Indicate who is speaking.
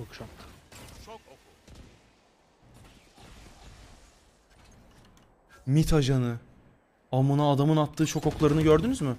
Speaker 1: workshop. Şok oku. MIT ajanı. Amına adamın attığı şok oklarını gördünüz mü?